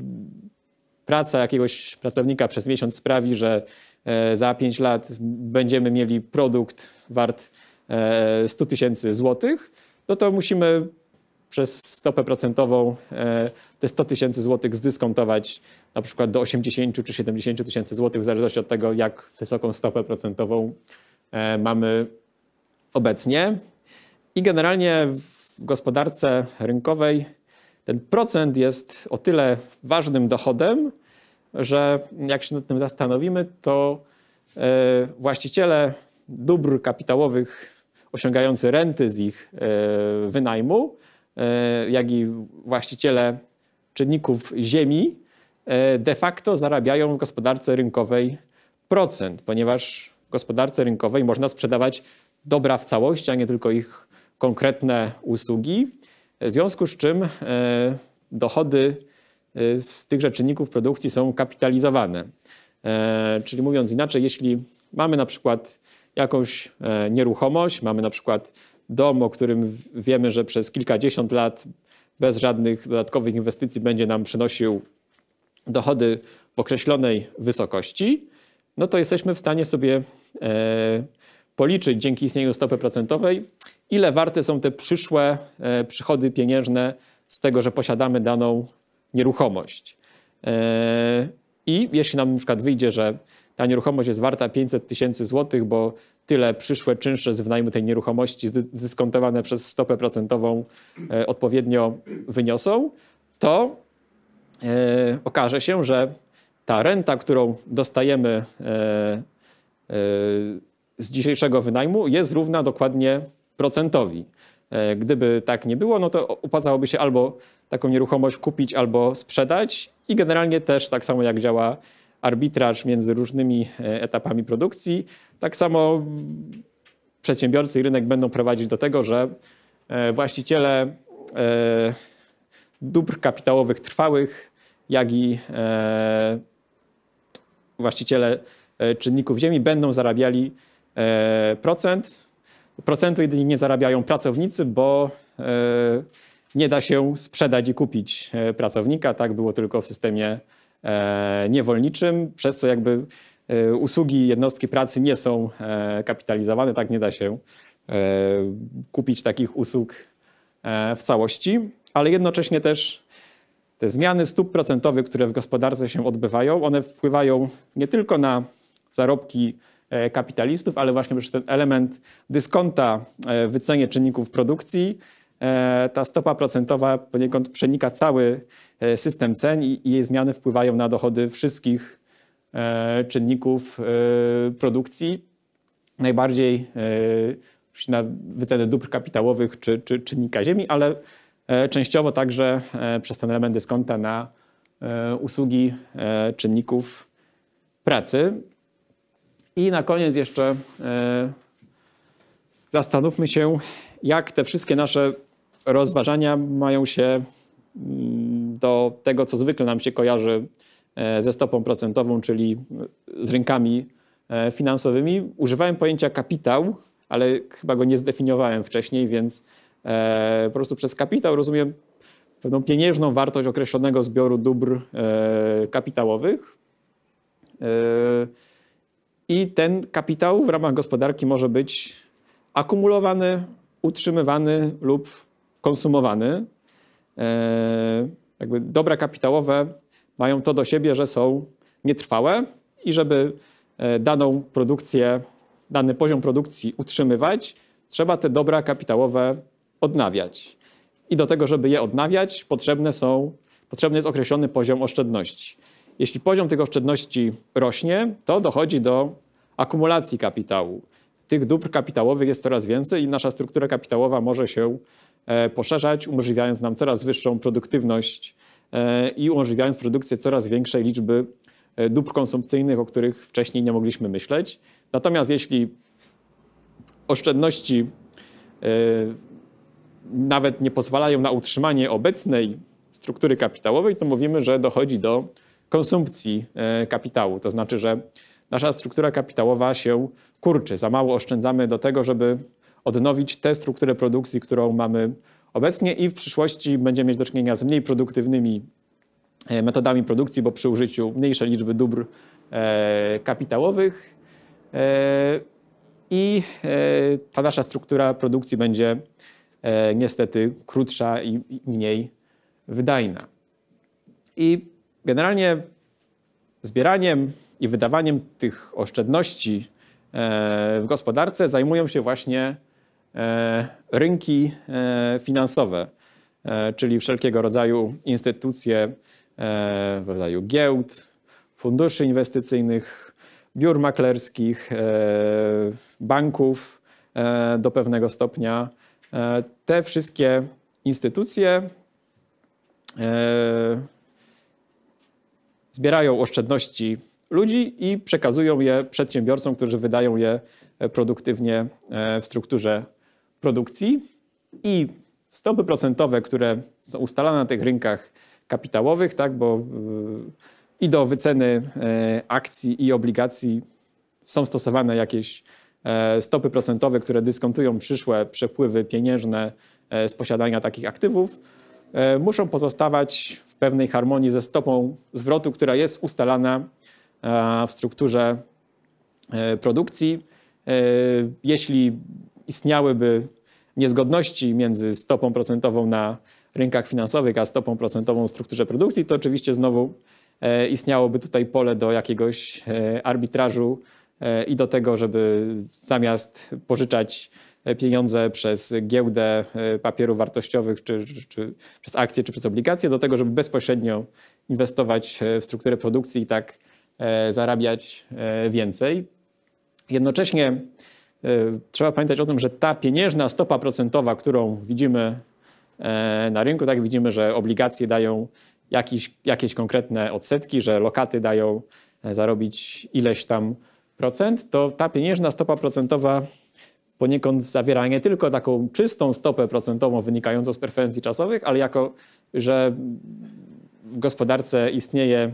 A: praca jakiegoś pracownika przez miesiąc sprawi, że e, za 5 lat będziemy mieli produkt wart 100 tysięcy złotych, to no to musimy przez stopę procentową te 100 tysięcy złotych zdyskontować na przykład do 80 czy 70 tysięcy złotych, w zależności od tego, jak wysoką stopę procentową E, mamy obecnie. I generalnie w gospodarce rynkowej ten procent jest o tyle ważnym dochodem, że jak się nad tym zastanowimy, to e, właściciele dóbr kapitałowych osiągający renty z ich e, wynajmu, jak i właściciele czynników ziemi de facto zarabiają w gospodarce rynkowej procent, ponieważ w gospodarce rynkowej można sprzedawać dobra w całości, a nie tylko ich konkretne usługi. W związku z czym e, dochody e, z tychże czynników produkcji są kapitalizowane. E, czyli mówiąc inaczej, jeśli mamy na przykład jakąś nieruchomość, mamy na przykład dom, o którym wiemy, że przez kilkadziesiąt lat bez żadnych dodatkowych inwestycji będzie nam przynosił dochody w określonej wysokości, no to jesteśmy w stanie sobie e, policzyć dzięki istnieniu stopy procentowej, ile warte są te przyszłe e, przychody pieniężne z tego, że posiadamy daną nieruchomość. E, I jeśli nam na przykład wyjdzie, że ta nieruchomość jest warta 500 tysięcy złotych, bo tyle przyszłe czynsze z wynajmu tej nieruchomości zdyskontowane przez stopę procentową odpowiednio wyniosą, to okaże się, że ta renta, którą dostajemy e, e, z dzisiejszego wynajmu, jest równa dokładnie procentowi. E, gdyby tak nie było, no to opłacałoby się albo taką nieruchomość kupić, albo sprzedać i generalnie też tak samo jak działa arbitraż między różnymi etapami produkcji, tak samo przedsiębiorcy i rynek będą prowadzić do tego, że właściciele dóbr kapitałowych trwałych, jak i właściciele e, czynników ziemi będą zarabiali e, procent. Procentu jedynie nie zarabiają pracownicy, bo e, nie da się sprzedać i kupić pracownika. Tak było tylko w systemie niewolniczym, przez co jakby usługi jednostki pracy nie są kapitalizowane, tak nie da się kupić takich usług w całości, ale jednocześnie też te zmiany stóp procentowych, które w gospodarce się odbywają, one wpływają nie tylko na zarobki e, kapitalistów, ale właśnie przez ten element dyskonta e, w wycenie czynników produkcji, e, ta stopa procentowa poniekąd przenika cały system cen i jej zmiany wpływają na dochody wszystkich czynników produkcji, najbardziej na wycenę dóbr kapitałowych czy, czy czynnika ziemi, ale E, częściowo także e, przez ten element dyskonta na e, usługi czynników pracy. I na koniec jeszcze zastanówmy się, jak te wszystkie nasze rozważania mają się mm, do tego, co zwykle nam się kojarzy ze stopą procentową, czyli z rynkami finansowymi. Używałem pojęcia kapitał, ale chyba go nie zdefiniowałem wcześniej, więc E, po prostu przez kapitał rozumiem pewną pieniężną wartość określonego zbioru dóbr e, kapitałowych. E, I ten kapitał w ramach gospodarki może być akumulowany, utrzymywany lub konsumowany. Jakby dobra kapitałowe mają to do siebie, że są nietrwałe i żeby daną produkcję, dany poziom produkcji utrzymywać, trzeba te dobra kapitałowe odnawiać. I do tego, żeby je odnawiać, potrzebne są, potrzebny jest określony poziom oszczędności. Jeśli poziom tych oszczędności rośnie, to dochodzi do akumulacji kapitału. Tych dóbr kapitałowych jest coraz więcej i nasza struktura kapitałowa może się e, poszerzać, umożliwiając nam coraz wyższą produktywność e, i umożliwiając produkcję coraz większej liczby e, dóbr konsumpcyjnych, o których wcześniej nie mogliśmy myśleć. Natomiast jeśli oszczędności nawet nie pozwalają na utrzymanie obecnej struktury kapitałowej, to mówimy, że dochodzi do konsumpcji e, kapitału. To znaczy, że nasza struktura kapitałowa się kurczy. Za mało oszczędzamy do tego, żeby odnowić tę strukturę produkcji, którą mamy obecnie i w przyszłości będziemy mieć do czynienia z mniej produktywnymi e, metodami produkcji, bo przy użyciu mniejszej liczby dóbr e, kapitałowych i ta nasza struktura produkcji będzie E, niestety krótsza i mniej wydajna. I generalnie zbieraniem i wydawaniem tych oszczędności e, w gospodarce zajmują się właśnie e, rynki finansowe, czyli wszelkiego rodzaju instytucje w rodzaju giełd, funduszy inwestycyjnych, biur maklerskich, banków do pewnego stopnia, E, te wszystkie instytucje e, zbierają oszczędności ludzi i przekazują je przedsiębiorcom, którzy wydają je e, produktywnie w strukturze produkcji. I stopy procentowe, które są ustalane na tych rynkach kapitałowych, tak, bo i do wyceny akcji i obligacji są stosowane jakieś E, stopy procentowe, które dyskontują przyszłe przepływy pieniężne e, z posiadania takich aktywów, e, muszą pozostawać w pewnej harmonii ze stopą zwrotu, która jest ustalana w strukturze produkcji. Jeśli istniałyby niezgodności między stopą procentową na rynkach finansowych a stopą procentową w strukturze produkcji, to oczywiście znowu istniałoby tutaj pole do jakiegoś arbitrażu E, i do tego, żeby zamiast pożyczać e, pieniądze przez giełdę e, papierów wartościowych, czy, czy, czy, przez akcje, czy przez obligacje, do tego, żeby bezpośrednio inwestować w strukturę produkcji i tak zarabiać więcej. Jednocześnie trzeba pamiętać o tym, że ta pieniężna stopa procentowa, którą widzimy na rynku, tak widzimy, że obligacje dają jakieś konkretne odsetki, że lokaty dają zarobić ileś tam to ta pieniężna stopa procentowa poniekąd zawiera nie tylko taką czystą stopę procentową wynikającą z preferencji czasowych, ale jako, że w gospodarce istnieje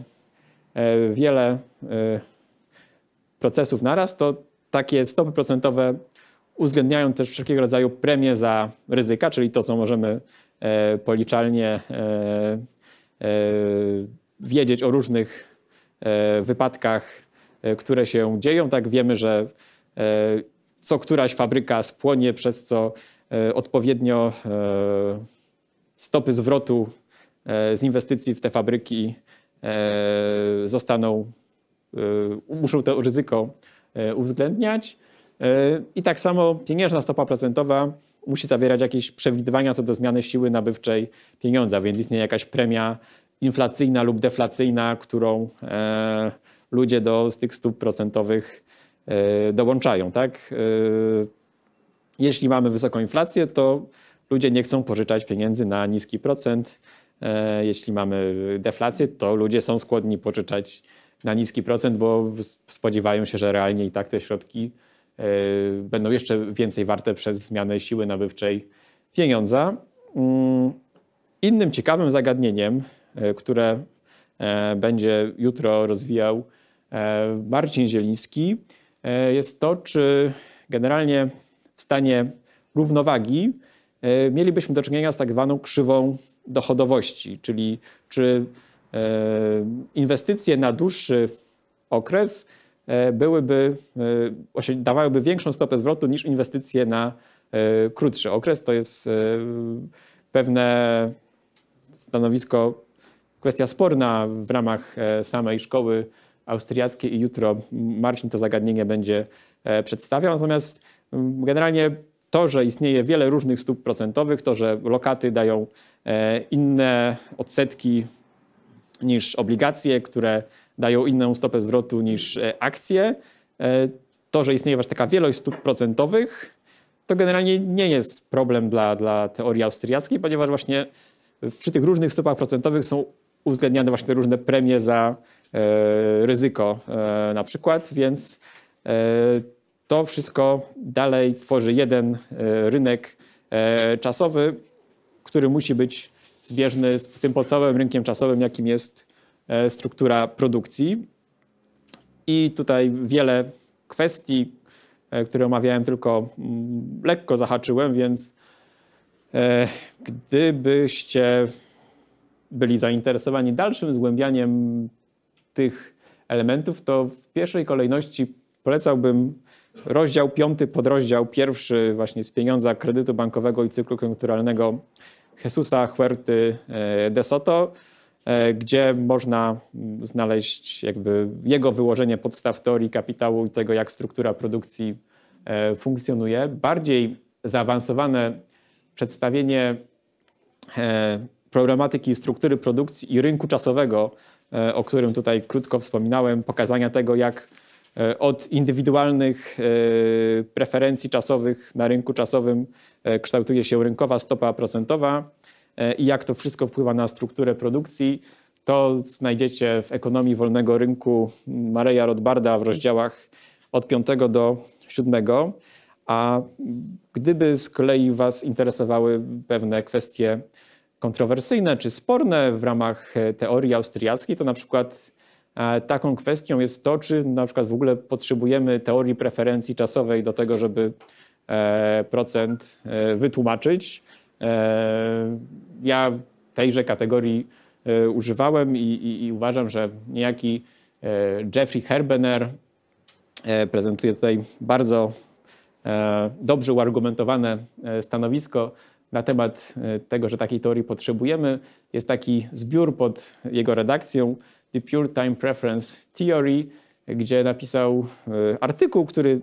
A: e, wiele e, procesów naraz, to takie stopy procentowe uwzględniają też wszelkiego rodzaju premie za ryzyka, czyli to, co możemy e, policzalnie wiedzieć o różnych wypadkach E, które się dzieją. Tak wiemy, że e, co któraś fabryka spłonie, przez co e, odpowiednio stopy zwrotu z inwestycji w te fabryki zostaną, muszą to ryzyko uwzględniać. I tak samo pieniężna stopa procentowa musi zawierać jakieś przewidywania co do zmiany siły nabywczej pieniądza, więc istnieje jakaś premia inflacyjna lub deflacyjna, którą ludzie do z tych stóp procentowych e, dołączają. Tak? E, jeśli mamy wysoką inflację, to ludzie nie chcą pożyczać pieniędzy na niski procent. E, jeśli mamy deflację, to ludzie są skłonni pożyczać na niski procent, bo spodziewają się, że realnie i tak te środki będą jeszcze więcej warte przez zmianę siły nabywczej pieniądza. Mm, innym ciekawym zagadnieniem, które będzie jutro rozwijał E, Marcin Zieliński, e, jest to, czy generalnie w stanie równowagi e, mielibyśmy do czynienia z tak zwaną krzywą dochodowości, czyli czy inwestycje na dłuższy okres byłyby, dawałyby większą stopę zwrotu niż inwestycje na krótszy okres. To jest pewne stanowisko, kwestia sporna w ramach samej szkoły austriackie i jutro Marcin to zagadnienie będzie e, przedstawiał. Natomiast mm, generalnie to, że istnieje wiele różnych stóp procentowych, to, że lokaty dają e, inne odsetki niż obligacje, które dają inną stopę zwrotu niż e, akcje, to, że istnieje właśnie taka wielość stóp procentowych, to generalnie nie jest problem dla, dla teorii austriackiej, ponieważ właśnie przy tych różnych stopach procentowych są uwzględniane właśnie te różne premie za e, ryzyko e, na przykład, więc e, to wszystko dalej tworzy jeden rynek czasowy, który musi być zbieżny z tym podstawowym rynkiem czasowym, jakim jest struktura produkcji. I tutaj wiele kwestii, które omawiałem, tylko mm, lekko zahaczyłem, więc gdybyście byli zainteresowani dalszym zgłębianiem tych elementów, to w pierwszej kolejności polecałbym rozdział piąty, podrozdział pierwszy właśnie z pieniądza kredytu bankowego i cyklu koniunkturalnego Jesusa Huerty e, de Soto, e, gdzie można mm, znaleźć jakby jego wyłożenie podstaw teorii kapitału i tego, jak struktura produkcji e, funkcjonuje. Bardziej zaawansowane przedstawienie problematyki struktury produkcji i rynku czasowego, e, o którym tutaj krótko wspominałem, pokazania tego, jak e, od indywidualnych e, preferencji czasowych na rynku czasowym kształtuje się rynkowa stopa procentowa i jak to wszystko wpływa na strukturę produkcji. To znajdziecie w ekonomii wolnego rynku Mareja Rodbarda w rozdziałach od 5 do 7. A gdyby z kolei Was interesowały pewne kwestie, kontrowersyjne czy sporne w ramach e, teorii austriackiej, to na przykład e, taką kwestią jest to, czy na przykład w ogóle potrzebujemy teorii preferencji czasowej do tego, żeby e, procent wytłumaczyć. Ja tejże kategorii używałem i, i, i uważam, że niejaki Jeffrey Herbener prezentuje tutaj bardzo dobrze uargumentowane stanowisko na temat e, tego, że takiej teorii potrzebujemy. Jest taki zbiór pod jego redakcją, The Pure Time Preference Theory, gdzie napisał e, artykuł, który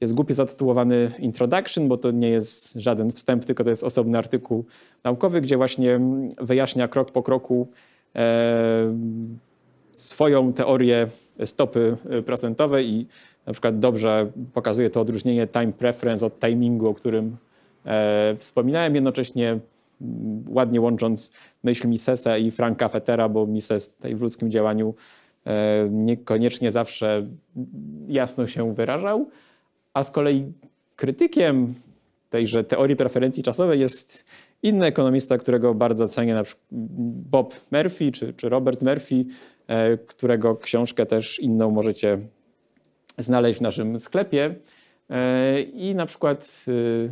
A: jest głupie zatytułowany Introduction, bo to nie jest żaden wstęp, tylko to jest osobny artykuł naukowy, gdzie właśnie wyjaśnia krok po kroku e, swoją teorię stopy procentowej i na przykład dobrze pokazuje to odróżnienie time preference od timingu, o którym E, wspominałem jednocześnie, mm, ładnie łącząc myśl Misesa i Franka Fetera, bo Mises tutaj w ludzkim działaniu e, niekoniecznie zawsze jasno się wyrażał, a z kolei krytykiem tejże teorii preferencji czasowej jest inny ekonomista, którego bardzo cenię, na przykład Bob Murphy czy, czy Robert Murphy, e, którego książkę też inną możecie znaleźć w naszym sklepie. I na przykład y,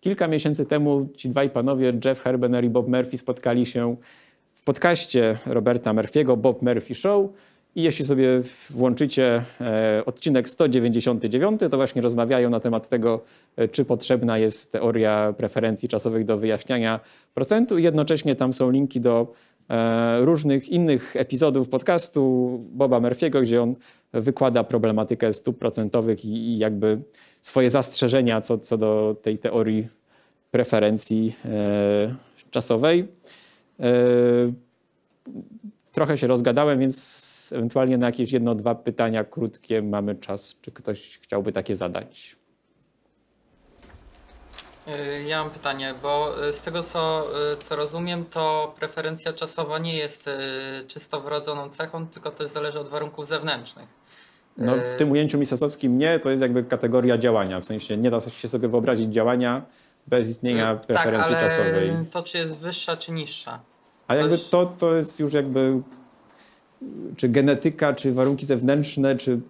A: Kilka miesięcy temu ci dwaj panowie, Jeff Herbener i Bob Murphy, spotkali się w podcaście Roberta Murphy'ego, Bob Murphy Show. I jeśli sobie włączycie e, odcinek 199, to właśnie rozmawiają na temat tego, e, czy potrzebna jest teoria preferencji czasowych do wyjaśniania procentu. I jednocześnie tam są linki do e, różnych innych epizodów podcastu Boba Murphy'ego, gdzie on wykłada problematykę stóp procentowych i jakby swoje zastrzeżenia co, co do tej teorii preferencji e, czasowej. E, trochę się rozgadałem, więc ewentualnie na jakieś jedno, dwa pytania krótkie mamy czas. Czy ktoś chciałby takie zadać? E, ja mam pytanie, bo z tego co, co rozumiem, to preferencja czasowa nie jest czysto wrodzoną cechą, tylko też zależy od warunków zewnętrznych. No, w tym ujęciu Misasowskim nie, to jest jakby kategoria działania, w sensie nie da się sobie wyobrazić działania bez istnienia mm, tak, preferencji tak, ale czasowej. to czy jest wyższa czy niższa. A jakby to, to jest już jakby czy genetyka, czy warunki zewnętrzne, czy y,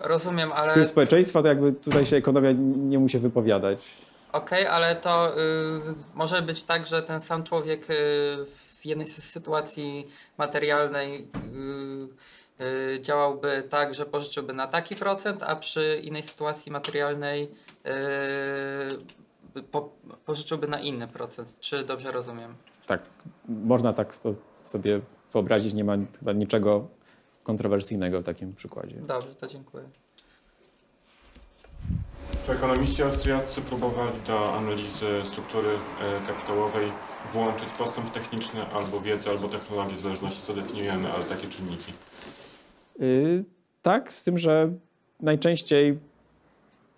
A: Rozumiem, ale... wpływ społeczeństwa, to jakby tutaj się ekonomia nie musi wypowiadać. Okej, okay, ale to y, może być tak, że ten sam człowiek y, w jednej sytuacji materialnej y, Y, działałby tak, że pożyczyłby na taki procent, a przy innej sytuacji materialnej y, po, pożyczyłby na inny procent. Czy dobrze rozumiem? Tak, można tak sobie wyobrazić. Nie ma chyba niczego kontrowersyjnego w takim przykładzie. Dobrze, to dziękuję. Czy ekonomiści austriaccy próbowali do analizy struktury e, kapitałowej włączyć postęp techniczny albo wiedzę, albo technologię, w zależności co definiujemy, ale takie czynniki? Y, tak, z tym, że najczęściej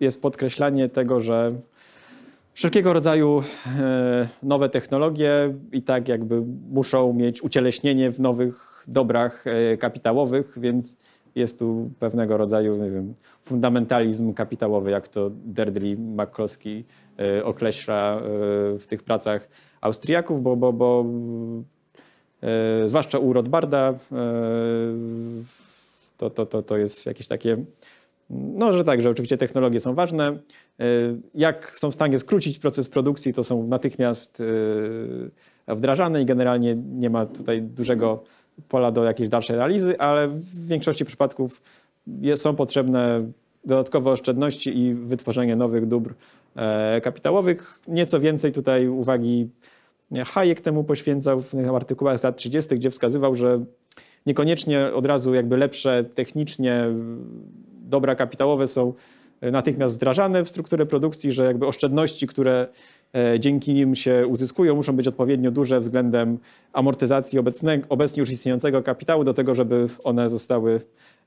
A: jest podkreślanie tego, że wszelkiego rodzaju e, nowe technologie i tak jakby muszą mieć ucieleśnienie w nowych dobrach e, kapitałowych, więc jest tu pewnego rodzaju wiem, fundamentalizm kapitałowy, jak to Derdli McCloskey określa e, w tych pracach Austriaków, bo, bo, bo zwłaszcza u Rothbarda to, to, to, to jest jakieś takie, no że tak, że oczywiście technologie są ważne. Y, jak są w stanie skrócić proces produkcji, to są natychmiast y, wdrażane i generalnie nie ma tutaj dużego pola do jakiejś dalszej analizy, ale w większości przypadków są potrzebne dodatkowe oszczędności i wytworzenie nowych dóbr e, kapitałowych. Nieco więcej tutaj uwagi Hayek temu poświęcał w artykułach z lat 30., gdzie wskazywał, że Niekoniecznie od razu jakby lepsze technicznie dobra kapitałowe są e, natychmiast wdrażane w strukturę produkcji, że jakby oszczędności, które e, dzięki nim się uzyskują, muszą być odpowiednio duże względem amortyzacji obecne, obecnie już istniejącego kapitału do tego, żeby one zostały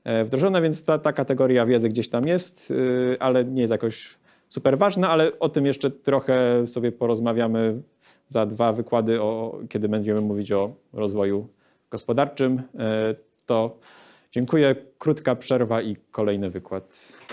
A: e, wdrożone, więc ta, ta kategoria wiedzy gdzieś tam jest, ale nie jest jakoś super ważna, ale o tym jeszcze trochę sobie porozmawiamy za dwa wykłady, o, kiedy będziemy mówić o rozwoju gospodarczym, e, to dziękuję. Krótka przerwa i kolejny wykład.